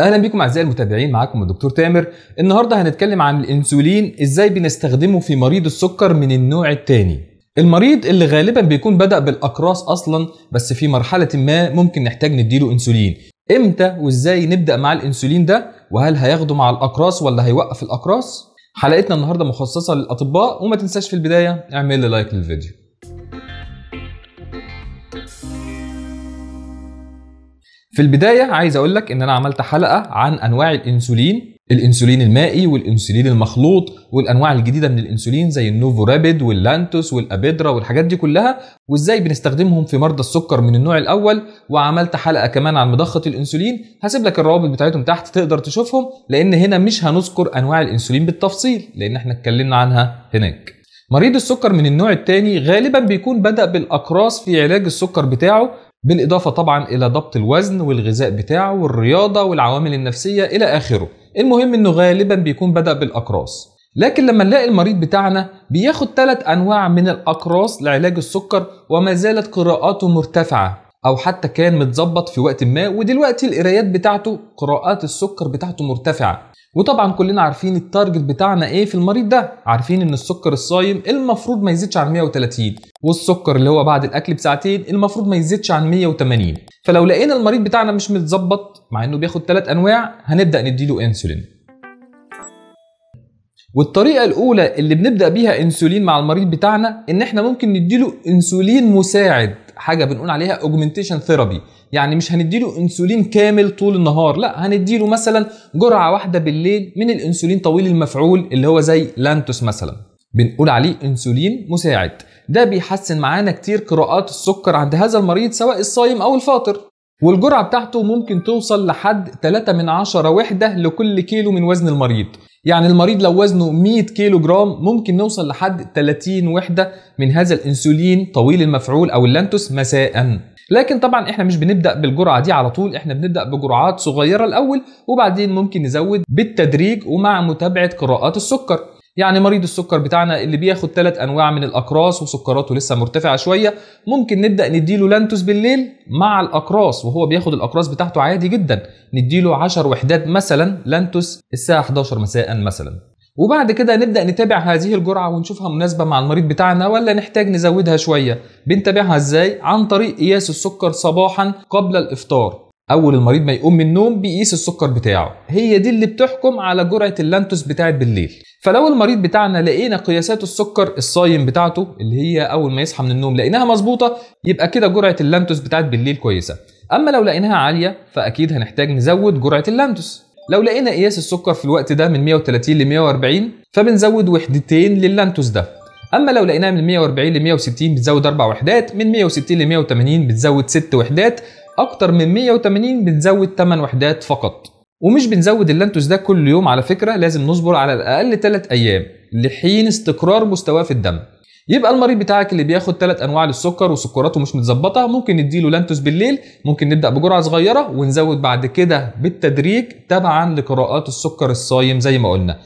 اهلا بيكم اعزائي المتابعين معاكم الدكتور تامر النهارده هنتكلم عن الانسولين ازاي بنستخدمه في مريض السكر من النوع الثاني المريض اللي غالبا بيكون بدا بالاقراص اصلا بس في مرحله ما ممكن نحتاج نديله انسولين امتى وازاي نبدا مع الانسولين ده وهل هياخده مع الاقراص ولا هيوقف الاقراص حلقتنا النهارده مخصصه للاطباء وما تنساش في البدايه اعمل لي لايك للفيديو في البدايه عايز اقول لك ان انا عملت حلقه عن انواع الانسولين الانسولين المائي والانسولين المخلوط والانواع الجديده من الانسولين زي النوفو رابيد واللانتوس والابيدرا والحاجات دي كلها وازاي بنستخدمهم في مرضى السكر من النوع الاول وعملت حلقه كمان عن مضخه الانسولين هسيب لك الروابط بتاعتهم تحت تقدر تشوفهم لان هنا مش هنذكر انواع الانسولين بالتفصيل لان احنا اتكلمنا عنها هناك مريض السكر من النوع الثاني غالبا بيكون بدأ بالأقراص في علاج السكر بتاعه بالاضافه طبعا الى ضبط الوزن والغذاء بتاعه والرياضه والعوامل النفسيه الى اخره المهم انه غالبا بيكون بدا بالاقراص لكن لما نلاقي المريض بتاعنا بياخد ثلاث انواع من الاقراص لعلاج السكر وما زالت قراءاته مرتفعه او حتى كان متظبط في وقت ما ودلوقتي القرايات بتاعته قراءات السكر بتاعته مرتفعه وطبعا كلنا عارفين التارجت بتاعنا ايه في المريض ده عارفين ان السكر الصايم المفروض ما يزيدش عن 130 والسكر اللي هو بعد الاكل بساعتين المفروض ما يزيدش عن 180 فلو لقينا المريض بتاعنا مش متظبط مع انه بياخد ثلاث انواع هنبدا نديله انسولين والطريقه الاولى اللي بنبدا بيها انسولين مع المريض بتاعنا ان احنا ممكن نديله انسولين مساعد حاجه بنقول عليها اوجمنتيشن ثيرابي يعني مش هنديله انسولين كامل طول النهار لا هنديله مثلا جرعه واحده بالليل من الانسولين طويل المفعول اللي هو زي لانتوس مثلا بنقول عليه انسولين مساعد ده بيحسن معانا كتير قراءات السكر عند هذا المريض سواء الصايم او الفاطر والجرعة بتاعته ممكن توصل لحد 3 من 10 وحدة لكل كيلو من وزن المريض يعني المريض لو وزنه 100 كيلو جرام ممكن نوصل لحد 30 وحدة من هذا الأنسولين طويل المفعول أو اللانتوس مساء لكن طبعا احنا مش بنبدا بالجرعه دي على طول احنا بنبدا بجرعات صغيره الاول وبعدين ممكن نزود بالتدريج ومع متابعه قراءات السكر يعني مريض السكر بتاعنا اللي بياخد ثلاث انواع من الاقراص وسكراته لسه مرتفعه شويه ممكن نبدا نديله لانتوس بالليل مع الاقراص وهو بياخد الاقراص بتاعته عادي جدا نديله 10 وحدات مثلا لانتوس الساعه 11 مساء مثلا وبعد كده نبدا نتابع هذه الجرعه ونشوفها مناسبه مع المريض بتاعنا ولا نحتاج نزودها شويه بنتابعها ازاي عن طريق قياس السكر صباحا قبل الافطار اول المريض ما يقوم من النوم بيقيس السكر بتاعه هي دي اللي بتحكم على جرعه اللانتوس بتاعت بالليل فلو المريض بتاعنا لقينا قياسات السكر الصايم بتاعته اللي هي اول ما يصحى من النوم لقيناها مظبوطه يبقى كده جرعه اللانتوس بتاعت بالليل كويسه اما لو لقيناها عاليه فاكيد هنحتاج نزود جرعه اللانتوس لو لقينا قياس السكر في الوقت ده من 130 ل 140 فبنزود وحدتين لللانتوس ده اما لو لقيناها من 140 ل 160 بتزود اربع وحدات من 160 ل 180 بتزود ست وحدات اكتر من 180 بتزود 8 وحدات فقط ومش بنزود اللانتوس ده كل يوم على فكره لازم نصبر على الاقل 3 ايام لحين استقرار مستواه في الدم يبقى المريض بتاعك اللي بياخد ثلاث انواع للسكر وسكراته مش متظبطه ممكن نديله لانتوس بالليل ممكن نبدا بجرعه صغيره ونزود بعد كده بالتدريج تبعا لقراءات السكر الصايم زي ما قلنا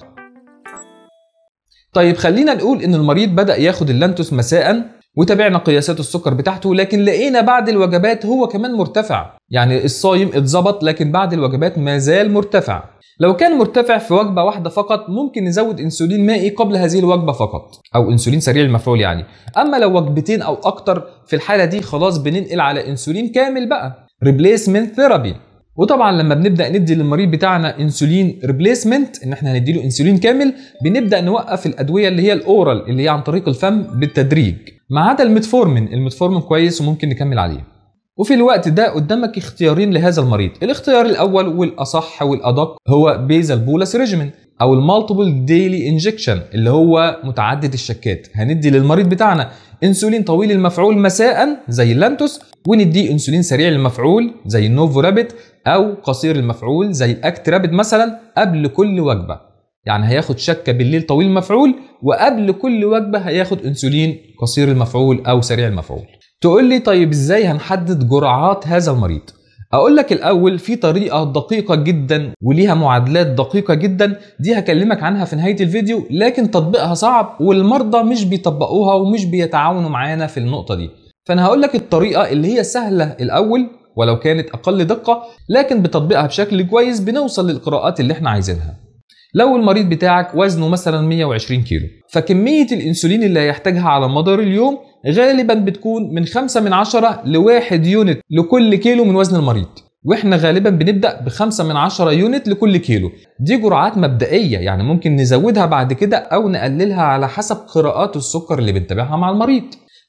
طيب خلينا نقول ان المريض بدا ياخد اللانتوس مساء وتابعنا قياسات السكر بتاعته لكن لقينا بعد الوجبات هو كمان مرتفع يعني الصايم اتظبط لكن بعد الوجبات ما زال مرتفع لو كان مرتفع في وجبه واحده فقط ممكن نزود انسولين مائي قبل هذه الوجبه فقط او انسولين سريع المفعول يعني اما لو وجبتين او اكتر في الحاله دي خلاص بننقل على انسولين كامل بقى ريبليسمنت ثيرابي وطبعا لما بنبدا ندي للمريض بتاعنا انسولين ريبليسمنت ان احنا هندي له انسولين كامل بنبدا نوقف الادويه اللي هي الاورال اللي هي عن طريق الفم بالتدريج ما عدا الميتفورمين الميتفورمين كويس وممكن نكمل عليه وفي الوقت ده قدامك اختيارين لهذا المريض الاختيار الاول والاصح والادق هو بيزل بولس ريجيمين او المالتيبل ديلي انجكشن اللي هو متعدد الشكات هندي للمريض بتاعنا انسولين طويل المفعول مساء زي اللانتوس ونديه انسولين سريع المفعول زي النوفو رابت او قصير المفعول زي الاكت رابت مثلا قبل كل وجبه يعني هياخد شكه بالليل طويل المفعول وقبل كل وجبه هياخد انسولين قصير المفعول او سريع المفعول تقول لي طيب ازاي هنحدد جرعات هذا المريض اقول لك الاول في طريقه دقيقه جدا وليها معادلات دقيقه جدا دي هكلمك عنها في نهايه الفيديو لكن تطبيقها صعب والمرضى مش بيطبقوها ومش بيتعاونوا معانا في النقطه دي فانا هقول لك الطريقه اللي هي سهله الاول ولو كانت اقل دقه لكن بتطبيقها بشكل كويس بنوصل للقراءات اللي احنا عايزينها لو المريض بتاعك وزنه مثلا 120 كيلو فكمية الانسولين اللي هيحتاجها على مدار اليوم غالبا بتكون من 5 من 10 لواحد يونت لكل كيلو من وزن المريض واحنا غالبا بنبدا ب 5 من 10 يونت لكل كيلو دي جرعات مبدئيه يعني ممكن نزودها بعد كده او نقللها على حسب قراءات السكر اللي بنتابعها مع المريض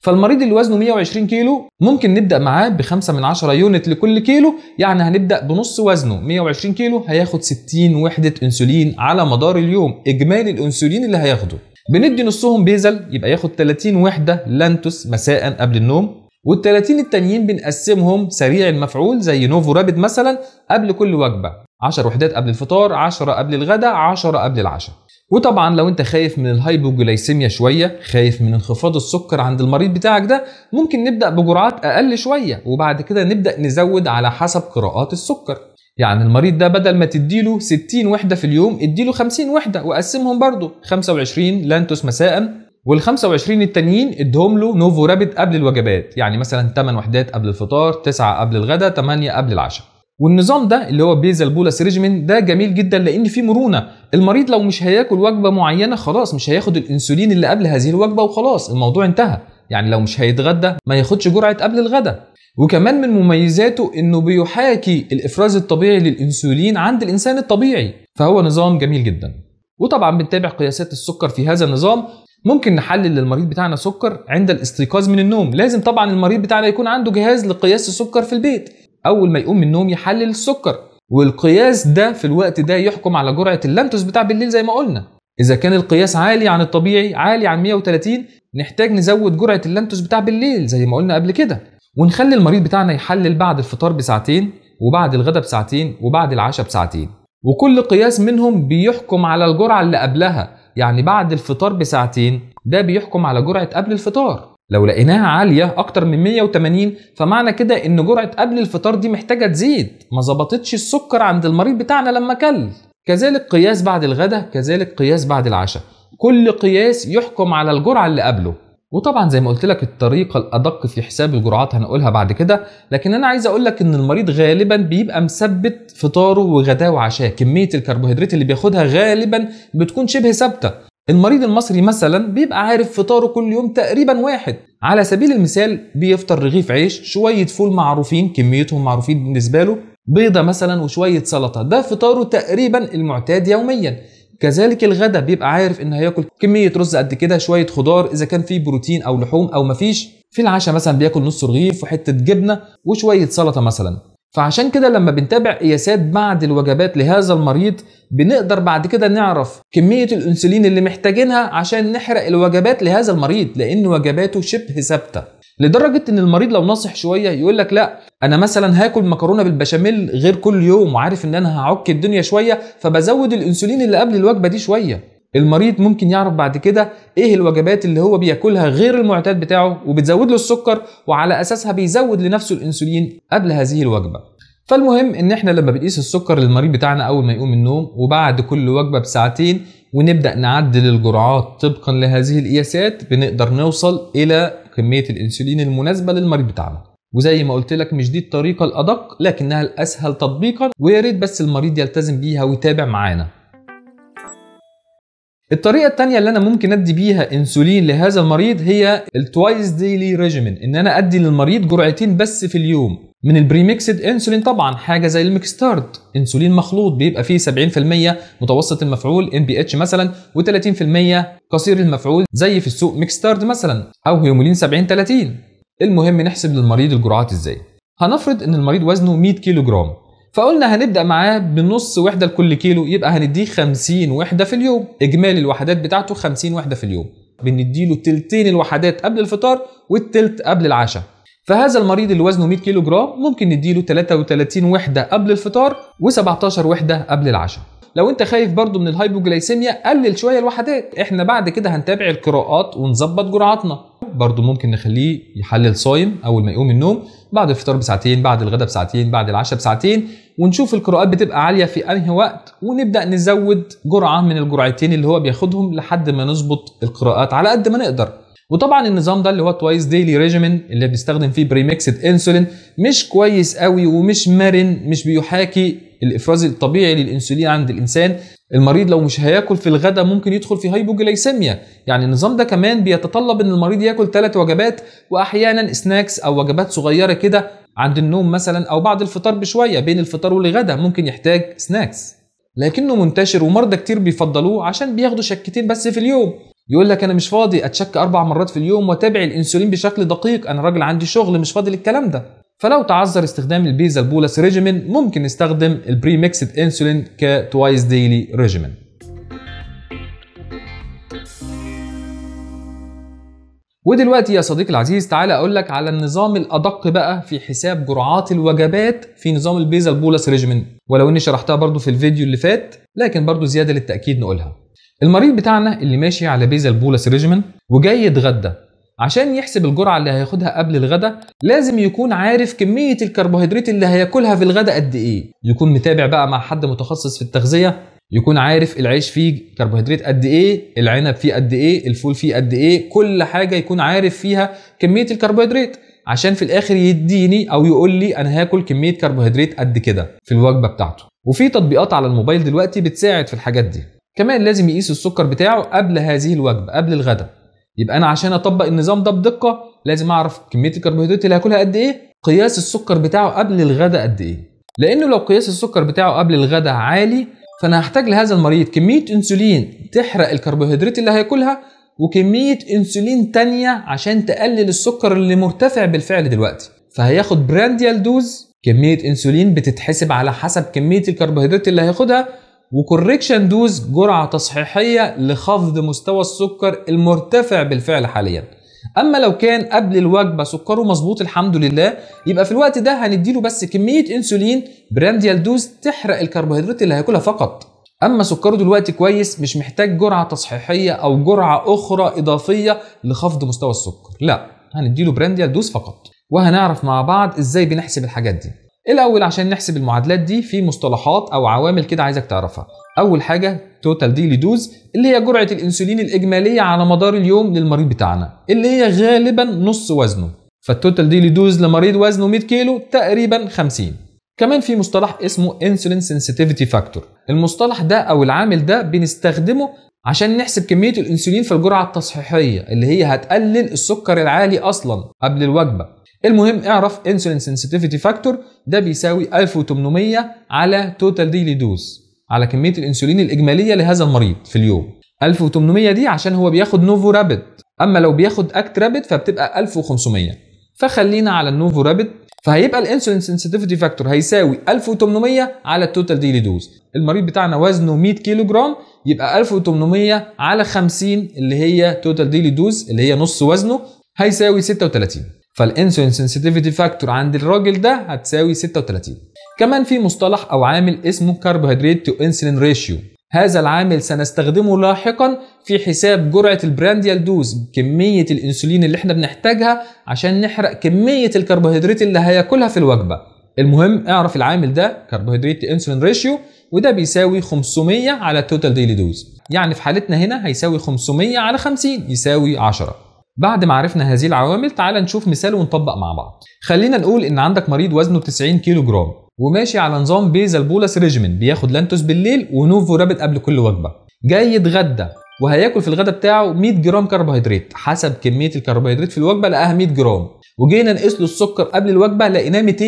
فالمريض اللي وزنه 120 كيلو ممكن نبدا معاه ب 5 من 10 يونت لكل كيلو يعني هنبدا بنص وزنه 120 كيلو هياخد 60 وحده انسولين على مدار اليوم اجمالي الانسولين اللي هياخده بندي نصهم بيزل يبقى ياخد 30 وحده لانتوس مساء قبل النوم وال30 التانيين بنقسمهم سريع المفعول زي نوفو رابد مثلا قبل كل وجبه 10 وحدات قبل الفطار 10 قبل الغداء 10 قبل العشاء وطبعا لو انت خايف من الهايبوجلايسيميا شويه خايف من انخفاض السكر عند المريض بتاعك ده ممكن نبدا بجرعات اقل شويه وبعد كده نبدا نزود على حسب قراءات السكر يعني المريض ده بدل ما تديله 60 وحده في اليوم اديله 50 وحده وقسمهم برضه 25 لانتوس مساء وال 25 التانيين ادهم له نوفو رابيد قبل الوجبات يعني مثلا 8 وحدات قبل الفطار 9 قبل الغداء 8 قبل العشاء والنظام ده اللي هو بيزل بولس ريجمن ده جميل جدا لان فيه مرونه المريض لو مش هياكل وجبه معينه خلاص مش هياخد الانسولين اللي قبل هذه الوجبه وخلاص الموضوع انتهى يعني لو مش هيتغدى ما ياخدش جرعه قبل الغدا وكمان من مميزاته انه بيحاكي الافراز الطبيعي للانسولين عند الانسان الطبيعي فهو نظام جميل جدا وطبعا بنتابع قياسات السكر في هذا النظام ممكن نحلل للمريض بتاعنا سكر عند الاستيقاظ من النوم لازم طبعا المريض بتاعنا يكون عنده جهاز لقياس السكر في البيت اول ما يقوم من النوم يحلل السكر والقياس ده في الوقت ده يحكم على جرعه اللانتوس بتاع بالليل زي ما قلنا اذا كان القياس عالي عن الطبيعي عالي عن 130 نحتاج نزود جرعه اللانتوس بتاع بالليل زي ما قلنا قبل كده ونخلي المريض بتاعنا يحلل بعد الفطار بساعتين وبعد الغداء بساعتين وبعد العشاء بساعتين وكل قياس منهم بيحكم على الجرعه اللي قبلها يعني بعد الفطار بساعتين ده بيحكم على جرعه قبل الفطار لو لقيناها عالية أكتر من 180 فمعنى كده إن جرعة قبل الفطار دي محتاجة تزيد ما ظبطتش السكر عند المريض بتاعنا لما كل كذلك قياس بعد الغداء كذلك قياس بعد العشاء كل قياس يحكم على الجرعة اللي قبله وطبعا زي ما قلت لك الطريقة الأدق في حساب الجرعات هنقولها بعد كده لكن أنا عايز أقول لك إن المريض غالبا بيبقى مثبت فطاره وغداه وعشاه كمية الكربوهيدرات اللي بياخدها غالبا بتكون شبه ثابتة المريض المصري مثلا بيبقى عارف فطاره كل يوم تقريبا واحد على سبيل المثال بيفطر رغيف عيش شويه فول معروفين كميتهم معروفين بالنسبه له بيضه مثلا وشويه سلطه ده فطاره تقريبا المعتاد يوميا كذلك الغداء بيبقى عارف انه هياكل كميه رز قد كده شويه خضار اذا كان فيه بروتين او لحوم او مفيش في العشاء مثلا بياكل نص رغيف وحته جبنه وشويه سلطه مثلا فعشان كده لما بنتابع قياسات بعد الوجبات لهذا المريض بنقدر بعد كده نعرف كمية الأنسولين اللي محتاجينها عشان نحرق الوجبات لهذا المريض لأن وجباته شبه ثابتة لدرجة إن المريض لو ناصح شوية يقول لك لا أنا مثلا هاكل مكرونة بالبشاميل غير كل يوم وعارف إن أنا هعك الدنيا شوية فبزود الأنسولين اللي قبل الوجبة دي شوية المريض ممكن يعرف بعد كده ايه الوجبات اللي هو بياكلها غير المعتاد بتاعه وبتزود له السكر وعلى اساسها بيزود لنفسه الانسولين قبل هذه الوجبه فالمهم ان احنا لما بنقيس السكر للمريض بتاعنا اول ما يقوم من النوم وبعد كل وجبه بساعتين ونبدا نعدل الجرعات طبقا لهذه القياسات بنقدر نوصل الى كميه الانسولين المناسبه للمريض بتاعنا وزي ما قلت لك مش دي الطريقة الأدق لكنها الأسهل تطبيقا ويا ريت بس المريض يلتزم بيها ويتابع معانا الطريقه الثانيه اللي انا ممكن ادي بيها انسولين لهذا المريض هي التوايس ديلي ريجيمين ان انا ادي للمريض جرعتين بس في اليوم من البريميكسد انسولين طبعا حاجه زي الميكستارد انسولين مخلوط بيبقى فيه 70% متوسط المفعول ام بي اتش مثلا و30% قصير المفعول زي في السوق ميكستارد مثلا او هيومولين 70 30 المهم نحسب للمريض الجرعات ازاي هنفرض ان المريض وزنه 100 كيلو جرام فقلنا هنبدا معاه بنص وحده لكل كيلو يبقى هنديه 50 وحده في اليوم اجمالي الوحدات بتاعته 50 وحده في اليوم بنديله تلتين الوحدات قبل الفطار والتلت قبل العشاء فهذا المريض اللي وزنه 100 كيلو جرام ممكن نديله 33 وحده قبل الفطار و17 وحده قبل العشاء لو انت خايف برضو من الهايبوجلايسيميا قلل شويه الوحدات احنا بعد كده هنتابع القراءات ونظبط جرعاتنا برضو ممكن نخليه يحلل صايم اول ما يقوم من النوم بعد الفطار بساعتين بعد الغداء بساعتين بعد العشاء بساعتين ونشوف القراءات بتبقى عاليه في انهي وقت ونبدا نزود جرعه من الجرعتين اللي هو بياخدهم لحد ما نظبط القراءات على قد ما نقدر وطبعا النظام ده اللي هو توايس ديلي ريجيمين اللي بنستخدم فيه بريميكسد انسولين مش كويس قوي ومش مرن مش بيحاكي الافراز الطبيعي للانسولين عند الانسان المريض لو مش هياكل في الغداء ممكن يدخل في هايبوجلايسيميا يعني النظام ده كمان بيتطلب ان المريض ياكل ثلاث وجبات واحيانا سناكس او وجبات صغيره كده عند النوم مثلا او بعد الفطار بشويه بين الفطار والغدا ممكن يحتاج سناكس لكنه منتشر ومرضى كتير بيفضلوه عشان بياخدوا شكتين بس في اليوم يقول لك انا مش فاضي اتشك اربع مرات في اليوم واتابع الانسولين بشكل دقيق انا راجل عندي شغل مش فاضي الكلام ده فلو تعذر استخدام البيزا بولس ريجيمين ممكن نستخدم البري ميكسد انسولين كتوايس ديلي ريجيمين ودلوقتي يا صديقي العزيز تعالى اقول لك على النظام الادق بقى في حساب جرعات الوجبات في نظام البيزا بولس ريجيمين ولو اني شرحتها برضو في الفيديو اللي فات لكن برضو زياده للتاكيد نقولها المريض بتاعنا اللي ماشي على بيزا بولس ريجيمين وجاي يتغدى عشان يحسب الجرعة اللي هياخدها قبل الغداء لازم يكون عارف كمية الكربوهيدرات اللي هياكلها في الغداء قد إيه يكون متابع بقى مع حد متخصص في التغذية يكون عارف العيش فيه كربوهيدرات قد ايه العنب فيه قد ايه الفول فيه قد ايه كل حاجه يكون عارف فيها كميه الكربوهيدرات عشان في الاخر يديني او يقول لي انا هاكل كميه كربوهيدرات قد كده في الوجبه بتاعته وفي تطبيقات على الموبايل دلوقتي بتساعد في الحاجات دي كمان لازم يقيس السكر بتاعه قبل هذه الوجبه قبل الغداء يبقى انا عشان اطبق النظام ده بدقه لازم اعرف كميه الكربوهيدرات اللي هاكلها قد ايه قياس السكر بتاعه قبل الغداء قد ايه لانه لو قياس السكر بتاعه قبل الغداء عالي فانا هحتاج لهذا المريض كميه انسولين تحرق الكربوهيدرات اللي هياكلها وكميه انسولين تانية عشان تقلل السكر اللي مرتفع بالفعل دلوقتي فهياخد برانديال دوز كميه انسولين بتتحسب على حسب كميه الكربوهيدرات اللي هياخدها وكوركشن دوز جرعة تصحيحية لخفض مستوى السكر المرتفع بالفعل حاليا اما لو كان قبل الوجبه سكره مظبوط الحمد لله يبقى في الوقت ده هنديله بس كميه انسولين برانديال دوز تحرق الكربوهيدرات اللي هياكلها فقط اما سكره دلوقتي كويس مش محتاج جرعه تصحيحيه او جرعه اخرى اضافيه لخفض مستوى السكر لا هنديله برانديال دوز فقط وهنعرف مع بعض ازاي بنحسب الحاجات دي الاول عشان نحسب المعادلات دي في مصطلحات او عوامل كده عايزك تعرفها اول حاجه توتال ديلي دوز اللي هي جرعه الانسولين الاجماليه على مدار اليوم للمريض بتاعنا اللي هي غالبا نص وزنه فالتوتال ديلي دوز لمريض وزنه 100 كيلو تقريبا 50 كمان في مصطلح اسمه انسولين سنسيتيفيتي فاكتور المصطلح ده او العامل ده بنستخدمه عشان نحسب كمية الأنسولين في الجرعة التصحيحية اللي هي هتقلل السكر العالي أصلا قبل الوجبة المهم اعرف انسولين سنسيتيفيتي فاكتور ده بيساوي 1800 على توتال ديلي دوز على كميه الانسولين الاجماليه لهذا المريض في اليوم 1800 دي عشان هو بياخد نوفو رابيد اما لو بياخد اكت رابيد فبتبقى 1500 فخلينا على النوفو رابيد فهيبقى الانسولين سنسيتيفيتي فاكتور هيساوي 1800 على التوتال ديلي دوز المريض بتاعنا وزنه 100 كيلو جرام يبقى 1800 على 50 اللي هي توتال ديلي دوز اللي هي نص وزنه هيساوي 36 فالانسولين سنسيتيفيتي فاكتور عند الراجل ده هتساوي 36 كمان في مصطلح او عامل اسمه كربوهيدرات تو انسولين ريشيو هذا العامل سنستخدمه لاحقا في حساب جرعه البرانديال دوز كميه الانسولين اللي احنا بنحتاجها عشان نحرق كميه الكربوهيدرات اللي هياكلها في الوجبه المهم اعرف العامل ده كربوهيدرات انسولين ريشيو وده بيساوي 500 على التوتال ديلي دوز يعني في حالتنا هنا هيساوي 500 على 50 يساوي 10 بعد ما عرفنا هذه العوامل تعال نشوف مثال ونطبق مع بعض خلينا نقول ان عندك مريض وزنه 90 كيلو جرام وماشي على نظام بيزل بولس ريجيمين بياخد لانتوس بالليل ونوفو رابط قبل كل وجبه جاي يتغدى وهياكل في الغداء بتاعه 100 جرام كربوهيدرات حسب كميه الكربوهيدرات في الوجبه لقاها 100 جرام وجينا نقيس له السكر قبل الوجبه لقيناه 200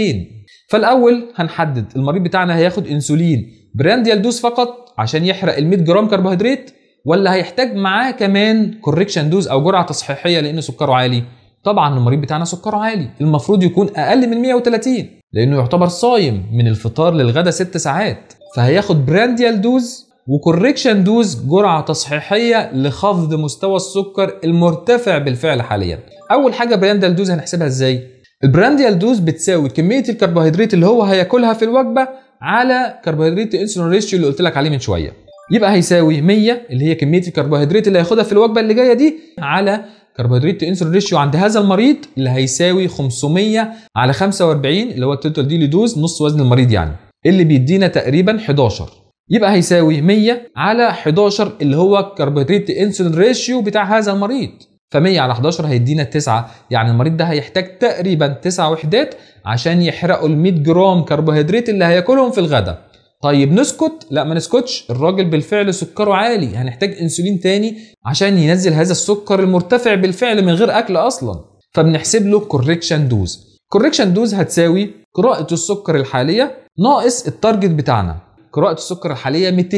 فالاول هنحدد المريض بتاعنا هياخد انسولين برانديال دوس فقط عشان يحرق ال 100 جرام كربوهيدرات ولا هيحتاج معاه كمان كوركشن دوز او جرعه تصحيحيه لان سكره عالي طبعا المريض بتاعنا سكره عالي المفروض يكون اقل من 130 لانه يعتبر صايم من الفطار للغدا 6 ساعات فهياخد برانديال دوز وكوركشن دوز جرعه تصحيحيه لخفض مستوى السكر المرتفع بالفعل حاليا اول حاجه برانديال دوز هنحسبها ازاي البرانديال دوز بتساوي كميه الكربوهيدرات اللي هو هياكلها في الوجبه على كربوهيدرات الانسولين ريشيو اللي قلت لك عليه من شويه يبقى هيساوي 100 اللي هي كميه الكربوهيدرات اللي هياخدها في الوجبه اللي جايه دي على كربوهيدرات انسولين ريشيو عند هذا المريض اللي هيساوي 500 على 45 اللي هو التوتال ديلي دوز نص وزن المريض يعني اللي بيدينا تقريبا 11 يبقى هيساوي 100 على 11 اللي هو كربوهيدرات انسولين ريشيو بتاع هذا المريض ف100 على 11 هيدينا 9 يعني المريض ده هيحتاج تقريبا 9 وحدات عشان يحرقوا ال 100 جرام كربوهيدرات اللي هياكلهم في الغداء طيب نسكت لا ما نسكتش الراجل بالفعل سكره عالي هنحتاج انسولين تاني عشان ينزل هذا السكر المرتفع بالفعل من غير اكل اصلا فبنحسب له كوركشن دوز كوركشن دوز هتساوي قراءة السكر الحالية ناقص التارجت بتاعنا قراءة السكر الحالية 200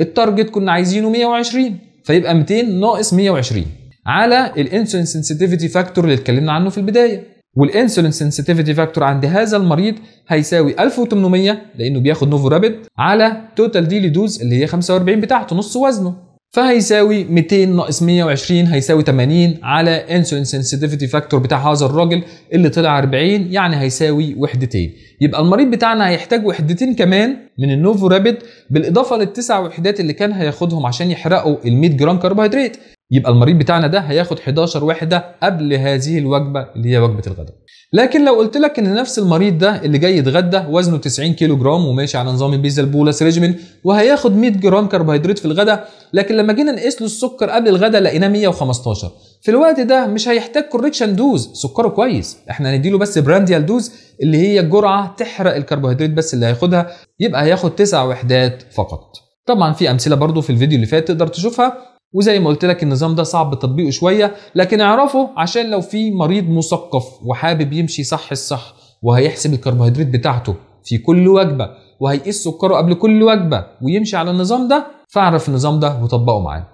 التارجت كنا عايزينه 120 فيبقى 200 ناقص 120 على الانسولين سنسيتيفيتي فاكتور اللي اتكلمنا عنه في البدايه والانسولين سنسيتيفيتي فاكتور عند هذا المريض هيساوي 1800 لانه بياخد نوفو رابيد على توتال ديلي دوز اللي هي 45 بتاعته نص وزنه فهيساوي 200 ناقص 120 هيساوي 80 على انسولين سنسيتيفيتي فاكتور بتاع هذا الراجل اللي طلع 40 يعني هيساوي وحدتين يبقى المريض بتاعنا هيحتاج وحدتين كمان من النوفو رابيد بالاضافه للتسع وحدات اللي كان هياخدهم عشان يحرقوا ال 100 جرام كربوهيدرات يبقى المريض بتاعنا ده هياخد 11 وحده قبل هذه الوجبه اللي هي وجبه الغداء لكن لو قلت لك ان نفس المريض ده اللي جاي يتغدى وزنه 90 كيلو جرام وماشي على نظام البيزا البولس ريجمن وهياخد 100 جرام كربوهيدرات في الغداء لكن لما جينا نقيس له السكر قبل الغداء لقيناه 115 في الوقت ده مش هيحتاج كوركشن دوز سكره كويس احنا هنديله بس برانديال دوز اللي هي جرعه تحرق الكربوهيدرات بس اللي هياخدها يبقى هياخد 9 وحدات فقط طبعا في امثله برضو في الفيديو اللي فات تقدر تشوفها وزي ما قلت لك النظام ده صعب تطبيقه شويه لكن اعرفه عشان لو في مريض مثقف وحابب يمشي صح الصح وهيحسب الكربوهيدرات بتاعته في كل وجبه وهيقيس سكره قبل كل وجبه ويمشي على النظام ده فاعرف النظام ده وطبقه معاه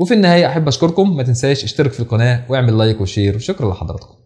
وفي النهايه احب اشكركم ما تنساش اشترك في القناه واعمل لايك وشير وشكرا لحضراتكم